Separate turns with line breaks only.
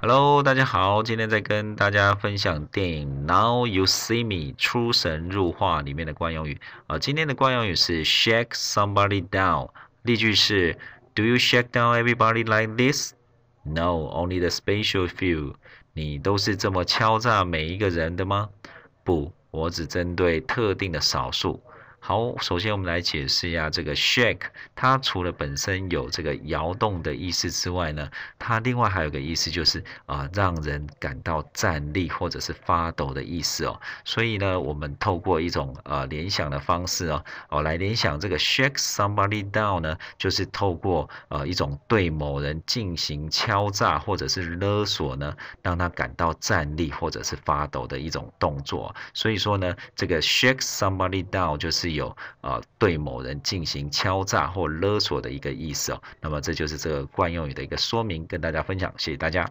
Hello，大家好，今天在跟大家分享电影《Now You See Me》出神入化里面的惯用语啊。今天的惯用语是 shake somebody down，例句是 Do you shake down everybody like this? No, only the special few。你都是这么敲诈每一个人的吗？不，我只针对特定的少数。好，首先我们来解释一下这个 shake，它除了本身有这个摇动的意思之外呢，它另外还有个意思就是啊，让人感到站立或者是发抖的意思哦。所以呢，我们透过一种呃联想的方式哦，哦来联想这个 shake somebody down 呢，就是透过呃一种对某人进行敲诈或者是勒索呢，让他感到站立或者是发抖的一种动作。所以说呢，这个 shake somebody down 就是。有啊，对某人进行敲诈或勒索的一个意思哦。那么这就是这个惯用语的一个说明，跟大家分享，谢谢大家。